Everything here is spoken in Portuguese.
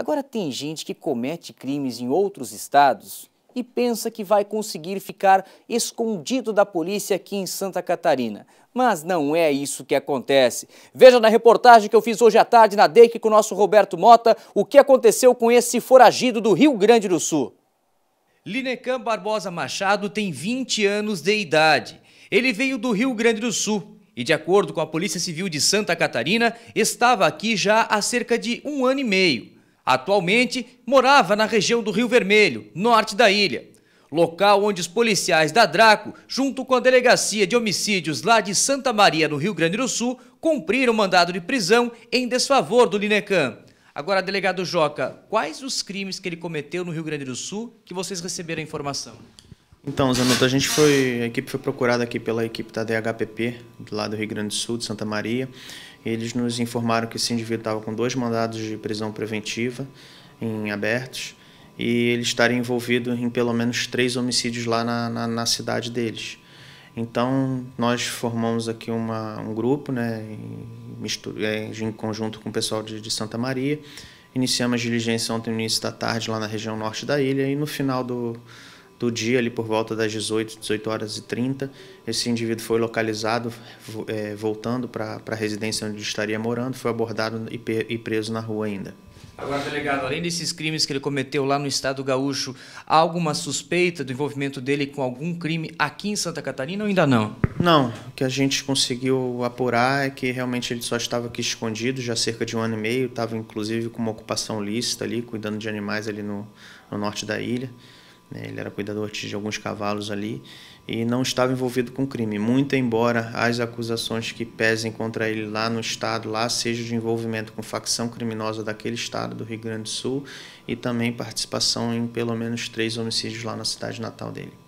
Agora, tem gente que comete crimes em outros estados e pensa que vai conseguir ficar escondido da polícia aqui em Santa Catarina. Mas não é isso que acontece. Veja na reportagem que eu fiz hoje à tarde na DEIC com o nosso Roberto Mota o que aconteceu com esse foragido do Rio Grande do Sul. Linecam Barbosa Machado tem 20 anos de idade. Ele veio do Rio Grande do Sul e, de acordo com a Polícia Civil de Santa Catarina, estava aqui já há cerca de um ano e meio. Atualmente morava na região do Rio Vermelho, norte da ilha, local onde os policiais da Draco, junto com a delegacia de homicídios lá de Santa Maria, no Rio Grande do Sul, cumpriram mandado de prisão em desfavor do Linecan. Agora, delegado Joca, quais os crimes que ele cometeu no Rio Grande do Sul que vocês receberam a informação? Então, Zanotto, a gente foi, a equipe foi procurada aqui pela equipe da DHPP, lá do Rio Grande do Sul, de Santa Maria. Eles nos informaram que esse indivíduo estava com dois mandados de prisão preventiva em abertos e ele estaria envolvido em pelo menos três homicídios lá na, na, na cidade deles. Então, nós formamos aqui uma, um grupo, né, em, é, em conjunto com o pessoal de, de Santa Maria. Iniciamos a diligência ontem no início da tarde lá na região norte da ilha e no final do do dia, ali por volta das 18, 18 horas e 30, esse indivíduo foi localizado é, voltando para a residência onde estaria morando, foi abordado e, e preso na rua ainda. Agora, delegado, além desses crimes que ele cometeu lá no estado gaúcho, há alguma suspeita do envolvimento dele com algum crime aqui em Santa Catarina ou ainda não? Não, o que a gente conseguiu apurar é que realmente ele só estava aqui escondido já há cerca de um ano e meio, estava inclusive com uma ocupação lícita ali, cuidando de animais ali no, no norte da ilha. Né? Ele era cuidador de alguns cavalos ali e não estava envolvido com crime. Muito embora as acusações que pesem contra ele lá no estado, lá seja de envolvimento com facção criminosa daquele estado do Rio Grande do Sul e também participação em pelo menos três homicídios lá na cidade natal dele.